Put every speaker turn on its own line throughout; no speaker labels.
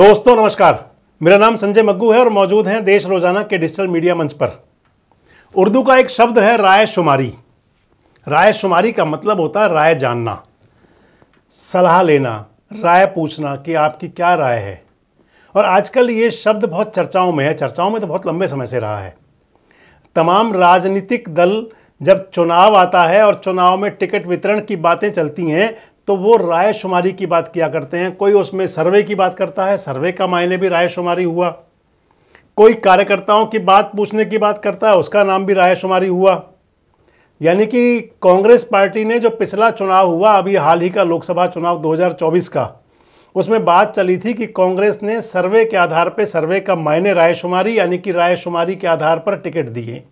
दोस्तों नमस्कार मेरा नाम संजय मग्गू है और मौजूद हैं देश रोजाना के डिजिटल मीडिया मंच पर उर्दू का एक शब्द है राय शुमारी राय शुमारी का मतलब होता है राय जानना सलाह लेना राय पूछना कि आपकी क्या राय है और आजकल ये शब्द बहुत चर्चाओं में है चर्चाओं में तो बहुत लंबे समय से रहा है तमाम राजनीतिक दल जब चुनाव आता है और चुनाव में टिकट वितरण की बातें चलती हैं तो वो राय शुमारी की बात किया करते हैं कोई उसमें सर्वे की बात करता है सर्वे का मायने भी राय शुमारी हुआ कोई कार्यकर्ताओं की बात पूछने की बात करता है उसका नाम भी राय शुमारी हुआ यानी कि कांग्रेस पार्टी ने जो पिछला चुनाव हुआ अभी हाल ही का लोकसभा चुनाव 2024 का उसमें बात चली थी कि कांग्रेस ने सर्वे के आधार पर सर्वे का मायने रायशुमारी यानी कि रायशुमारी के आधार पर टिकट दिए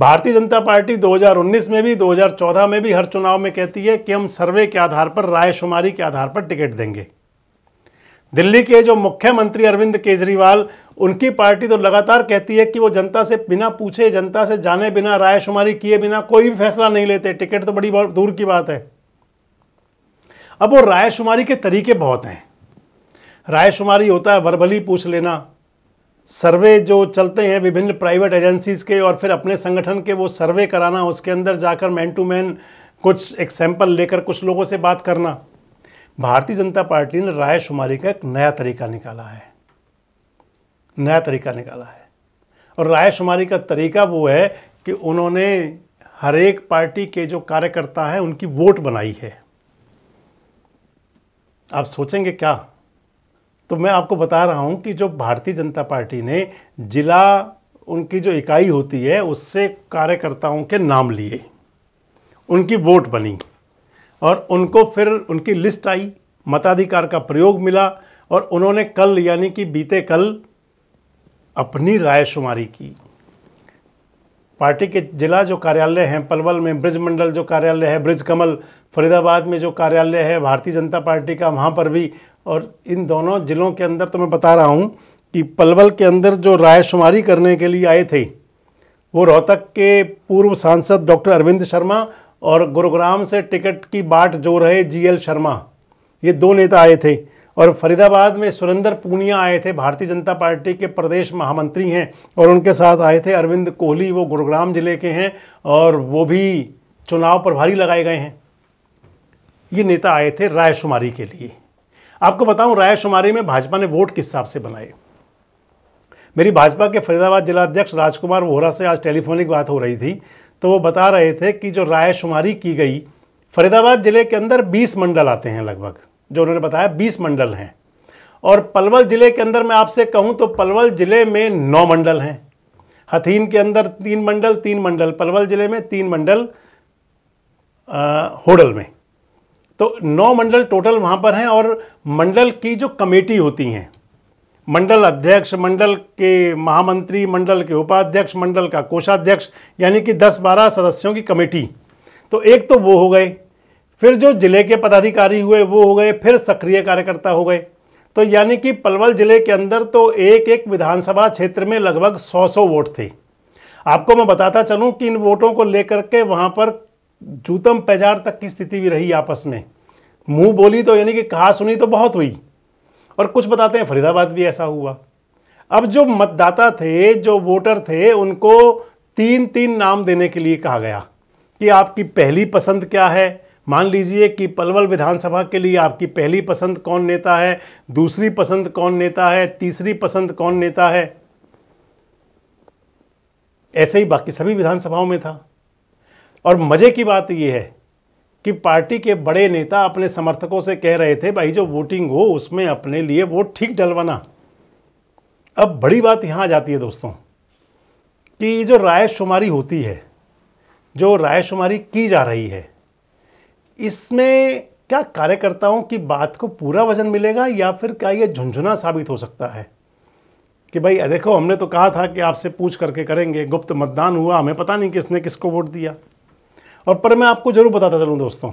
भारतीय जनता पार्टी 2019 में भी 2014 में भी हर चुनाव में कहती है कि हम सर्वे के आधार पर राय शुमारी के आधार पर टिकट देंगे दिल्ली के जो मुख्यमंत्री अरविंद केजरीवाल उनकी पार्टी तो लगातार कहती है कि वो जनता से बिना पूछे जनता से जाने बिना राय शुमारी किए बिना कोई भी फैसला नहीं लेते टिकट तो बड़ी दूर की बात है अब वो राय शुमारी के तरीके बहुत हैं राय शुमारी होता है वर्बली पूछ लेना सर्वे जो चलते हैं विभिन्न प्राइवेट एजेंसीज़ के और फिर अपने संगठन के वो सर्वे कराना उसके अंदर जाकर मैन टू मैन कुछ एक सैंपल लेकर कुछ लोगों से बात करना भारतीय जनता पार्टी ने राय शुमारी का एक नया तरीका निकाला है नया तरीका निकाला है और राय शुमारी का तरीका वो है कि उन्होंने हर एक पार्टी के जो कार्यकर्ता हैं उनकी वोट बनाई है आप सोचेंगे क्या तो मैं आपको बता रहा हूँ कि जो भारतीय जनता पार्टी ने जिला उनकी जो इकाई होती है उससे कार्यकर्ताओं के नाम लिए उनकी वोट बनी और उनको फिर उनकी लिस्ट आई मताधिकार का प्रयोग मिला और उन्होंने कल यानी कि बीते कल अपनी राय शुमारी की पार्टी के जिला जो कार्यालय हैं पलवल में ब्रिज मंडल जो कार्यालय है ब्रिज कमल फरीदाबाद में जो कार्यालय है भारतीय जनता पार्टी का वहाँ पर भी और इन दोनों जिलों के अंदर तो मैं बता रहा हूँ कि पलवल के अंदर जो रायशुमारी करने के लिए आए थे वो रोहतक के पूर्व सांसद डॉक्टर अरविंद शर्मा और गुरुग्राम से टिकट की बाट जो रहे जीएल शर्मा ये दो नेता आए थे और फरीदाबाद में सुरेंद्र पूनिया आए थे भारतीय जनता पार्टी के प्रदेश महामंत्री हैं और उनके साथ आए थे अरविंद कोहली वो गुरुग्राम जिले के हैं और वो भी चुनाव प्रभारी लगाए गए हैं ये नेता आए थे रायशुमारी के लिए आपको बताऊं रायशुमारी में भाजपा ने वोट किस हिसाब से बनाए मेरी भाजपा के फरीदाबाद जिलाध्यक्ष राजकुमार वोहरा से आज टेलीफोनिक बात हो रही थी तो वो बता रहे थे कि जो रायशुमारी की गई फरीदाबाद जिले के अंदर 20 मंडल आते हैं लगभग जो उन्होंने बताया बीस मंडल हैं और पलवल ज़िले के अंदर मैं आपसे कहूं तो पलवल ज़िले में नौ मंडल हैं हथीन के अंदर तीन मंडल तीन मंडल पलवल ज़िले में तीन मंडल होडल में तो नौ मंडल टोटल वहां पर हैं और मंडल की जो कमेटी होती हैं मंडल अध्यक्ष मंडल के महामंत्री मंडल के उपाध्यक्ष मंडल का कोषाध्यक्ष यानी कि 10-12 सदस्यों की कमेटी तो एक तो वो हो गए फिर जो जिले के पदाधिकारी हुए वो हो गए फिर सक्रिय कार्यकर्ता हो गए तो यानी कि पलवल जिले के अंदर तो एक एक विधानसभा क्षेत्र में लगभग सौ सौ वोट थे आपको मैं बताता चलूं कि इन वोटों को लेकर के वहां पर जूतम पैजार तक की स्थिति भी रही आपस में मुंह बोली तो यानी कि कहा सुनी तो बहुत हुई और कुछ बताते हैं फरीदाबाद भी ऐसा हुआ अब जो मतदाता थे जो वोटर थे उनको तीन तीन नाम देने के लिए कहा गया कि आपकी पहली पसंद क्या है मान लीजिए कि पलवल विधानसभा के लिए आपकी पहली पसंद कौन नेता है दूसरी पसंद कौन नेता है तीसरी पसंद कौन नेता है ऐसे ही बाकी सभी विधानसभाओं में था और मज़े की बात यह है कि पार्टी के बड़े नेता अपने समर्थकों से कह रहे थे भाई जो वोटिंग हो उसमें अपने लिए वोट ठीक डलवाना अब बड़ी बात यहाँ आ जाती है दोस्तों कि ये जो रायशुमारी होती है जो रायशुमारी की जा रही है इसमें क्या कार्यकर्ताओं की बात को पूरा वजन मिलेगा या फिर क्या ये झुंझुना साबित हो सकता है कि भाई देखो हमने तो कहा था कि आपसे पूछ करके करेंगे गुप्त मतदान हुआ हमें पता नहीं किसने किसको वोट दिया और पर मैं आपको ज़रूर बताता चलूँ दोस्तों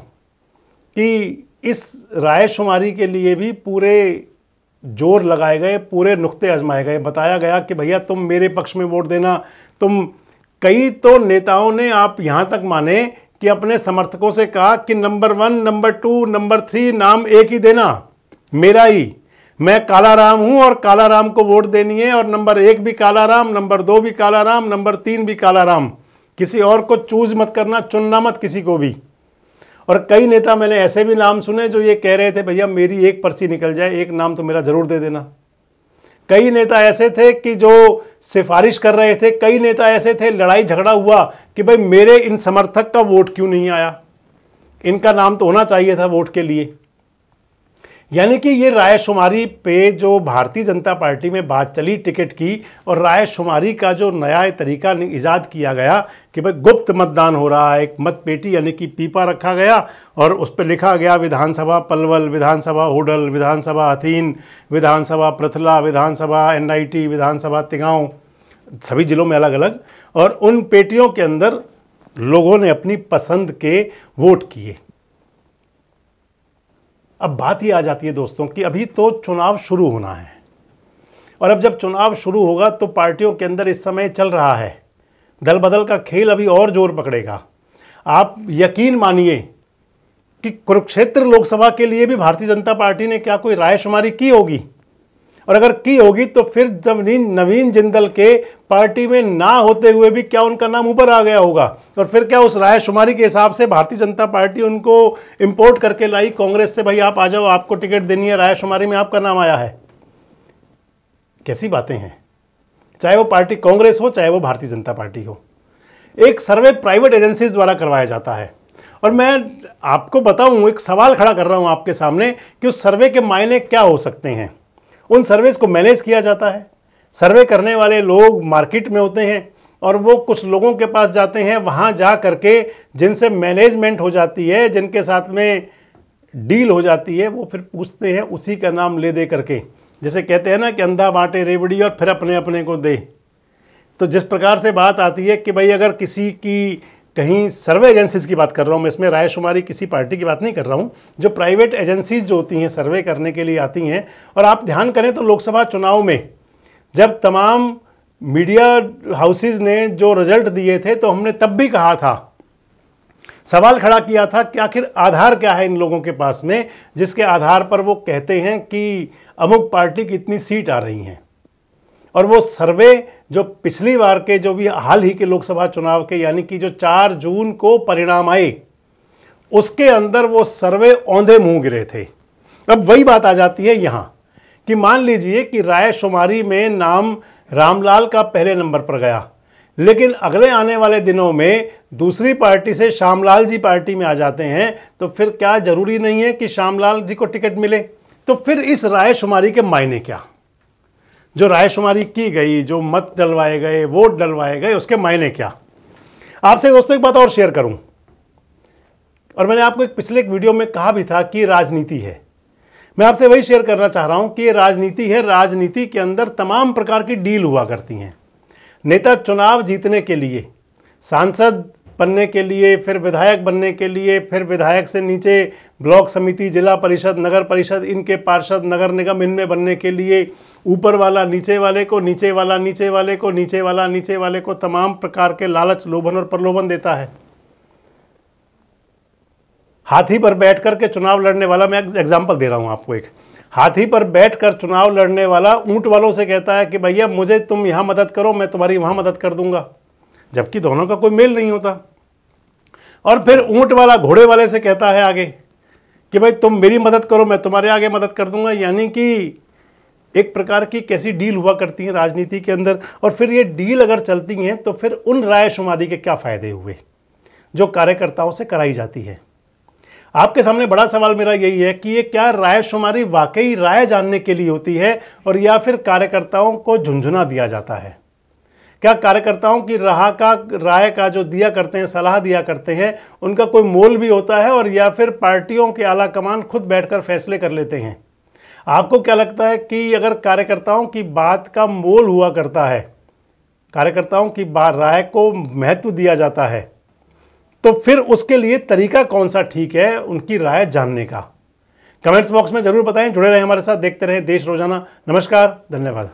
कि इस राय शुमारी के लिए भी पूरे जोर लगाए गए पूरे नुक्ते आजमाए गए बताया गया कि भैया तुम मेरे पक्ष में वोट देना तुम कई तो नेताओं ने आप यहाँ तक माने कि अपने समर्थकों से कहा कि number one number two number three नाम एक ही देना मेरा ही मैं काला राम हूं और काला राम को वोट देनी है और नंबर एक भी काला राम नंबर दो भी काला राम नंबर तीन भी काला राम किसी और को चूज मत करना चुनना मत किसी को भी और कई नेता मैंने ऐसे भी नाम सुने जो ये कह रहे थे भैया मेरी एक पर्ची निकल जाए एक नाम तो मेरा ज़रूर दे देना कई नेता ऐसे थे कि जो सिफारिश कर रहे थे कई नेता ऐसे थे लड़ाई झगड़ा हुआ कि भाई मेरे इन समर्थक का वोट क्यों नहीं आया इनका नाम तो होना चाहिए था वोट के लिए यानी कि ये रायशुमारी पे जो भारतीय जनता पार्टी में बात चली टिकट की और रायशुमारी का जो नया तरीका ईजाद किया गया कि भाई गुप्त मतदान हो रहा है एक मतपेटी यानी कि पीपा रखा गया और उस पर लिखा गया विधानसभा पलवल विधानसभा होडल विधानसभा अथीन विधानसभा प्रथला विधानसभा एन विधानसभा तिगाव सभी ज़िलों में अलग अलग और उन पेटियों के अंदर लोगों ने अपनी पसंद के वोट किए अब बात ही आ जाती है दोस्तों कि अभी तो चुनाव शुरू होना है और अब जब चुनाव शुरू होगा तो पार्टियों के अंदर इस समय चल रहा है दल बदल का खेल अभी और जोर पकड़ेगा आप यकीन मानिए कि कुरुक्षेत्र लोकसभा के लिए भी भारतीय जनता पार्टी ने क्या कोई रायशुमारी की होगी और अगर की होगी तो फिर जब नवीन जिंदल के पार्टी में ना होते हुए भी क्या उनका नाम ऊपर आ गया होगा और फिर क्या उस राय शुमारी के हिसाब से भारतीय जनता पार्टी उनको इम्पोर्ट करके लाई कांग्रेस से भाई आप आ जाओ आपको टिकट देनी है राय शुमारी में आपका नाम आया है कैसी बातें हैं चाहे वो पार्टी कांग्रेस हो चाहे वो भारतीय जनता पार्टी हो एक सर्वे प्राइवेट एजेंसीज द्वारा करवाया जाता है और मैं आपको बताऊं एक सवाल खड़ा कर रहा हूं आपके सामने कि उस सर्वे के मायने क्या हो सकते हैं उन सर्वेस को मैनेज किया जाता है सर्वे करने वाले लोग मार्केट में होते हैं और वो कुछ लोगों के पास जाते हैं वहाँ जा करके जिनसे मैनेजमेंट हो जाती है जिनके साथ में डील हो जाती है वो फिर पूछते हैं उसी का नाम ले दे करके जैसे कहते हैं ना कि अंधा बांटे रेवड़ी और फिर अपने अपने को दे तो जिस प्रकार से बात आती है कि भाई अगर किसी की कहीं सर्वे एजेंसीज की बात कर रहा हूँ मैं इसमें रायशुमारी किसी पार्टी की बात नहीं कर रहा हूँ जो प्राइवेट एजेंसीज जो होती हैं सर्वे करने के लिए आती हैं और आप ध्यान करें तो लोकसभा चुनाव में जब तमाम मीडिया हाउसेज ने जो रिजल्ट दिए थे तो हमने तब भी कहा था सवाल खड़ा किया था कि आखिर आधार क्या है इन लोगों के पास में जिसके आधार पर वो कहते हैं कि अमुक पार्टी की इतनी सीट आ रही हैं और वो सर्वे जो पिछली बार के जो भी हाल ही के लोकसभा चुनाव के यानी कि जो 4 जून को परिणाम आए उसके अंदर वो सर्वे औंधे मुंह गिरे थे अब वही बात आ जाती है यहाँ कि मान लीजिए कि राय शुमारी में नाम रामलाल का पहले नंबर पर गया लेकिन अगले आने वाले दिनों में दूसरी पार्टी से श्यामलाल जी पार्टी में आ जाते हैं तो फिर क्या ज़रूरी नहीं है कि श्यामलाल जी को टिकट मिले तो फिर इस राय शुमारी के मायने क्या जो राय शुमारी की गई जो मत डलवाए गए वोट डलवाए गए उसके मायने क्या आपसे दोस्तों एक बात और शेयर करूं और मैंने आपको एक पिछले एक वीडियो में कहा भी था कि राजनीति है मैं आपसे वही शेयर करना चाह रहा हूं कि ये राजनीति है राजनीति के अंदर तमाम प्रकार की डील हुआ करती हैं नेता चुनाव जीतने के लिए सांसद बनने के लिए फिर विधायक बनने के लिए फिर विधायक से नीचे ब्लॉक समिति जिला परिषद नगर परिषद इनके पार्षद नगर निगम इनमें बनने के लिए ऊपर वाला नीचे वाले को नीचे वाला नीचे वाले को नीचे वाला नीचे वाले को तमाम प्रकार के लालच लोभन और प्रलोभन देता है हाथी पर बैठ कर के चुनाव लड़ने वाला मैं एग्जाम्पल दे रहा हूँ आपको एक हाथी पर बैठकर चुनाव लड़ने वाला ऊँट वालों से कहता है कि भैया मुझे तुम यहाँ मदद करो मैं तुम्हारी वहाँ मदद कर दूंगा जबकि दोनों का कोई मेल नहीं होता और फिर ऊँट वाला घोड़े वाले से कहता है आगे कि भाई तुम मेरी मदद करो मैं तुम्हारे आगे मदद कर दूंगा यानी कि एक प्रकार की कैसी डील हुआ करती हैं राजनीति के अंदर और फिर ये डील अगर चलती हैं तो फिर उन रायशुमारी के क्या फ़ायदे हुए जो कार्यकर्ताओं से कराई जाती है आपके सामने बड़ा सवाल मेरा यही है कि ये क्या राय शुमारी वाकई राय जानने के लिए होती है और या फिर कार्यकर्ताओं को झुंझुना दिया जाता है क्या कार्यकर्ताओं की राह का राय का जो दिया करते हैं सलाह दिया करते हैं उनका कोई मोल भी होता है और या फिर पार्टियों के आला कमान खुद बैठकर फैसले कर लेते हैं आपको क्या लगता है कि अगर कार्यकर्ताओं की बात का मोल हुआ करता है कार्यकर्ताओं की राय को महत्व दिया जाता है तो फिर उसके लिए तरीका कौन सा ठीक है उनकी राय जानने का कमेंट्स बॉक्स में जरूर बताएं जुड़े रहें हमारे साथ देखते रहें देश रोजाना नमस्कार धन्यवाद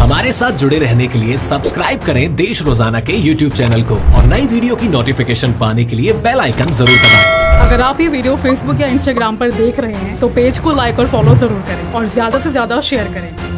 हमारे साथ जुड़े रहने के लिए सब्सक्राइब करें देश रोजाना के YouTube चैनल को और नई वीडियो की नोटिफिकेशन पाने के लिए बेल आइकन जरूर दबाएं। अगर आप ये वीडियो Facebook या Instagram पर देख रहे हैं तो पेज को लाइक और फॉलो जरूर करें और ज्यादा से ज्यादा शेयर करें